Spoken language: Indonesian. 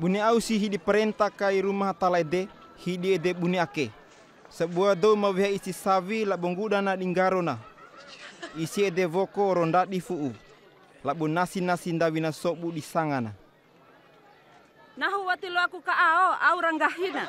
Bune ausi hidi perintah kai rumah talaide hidi ede bune ake. Sebuah do mawih isi savi la bongguda na dinggarona. Isi ede voko ronda di fuu. La bu nasi nasi ndawina sobu di sangana. Nahu lu aku ka ao, au ranggahina.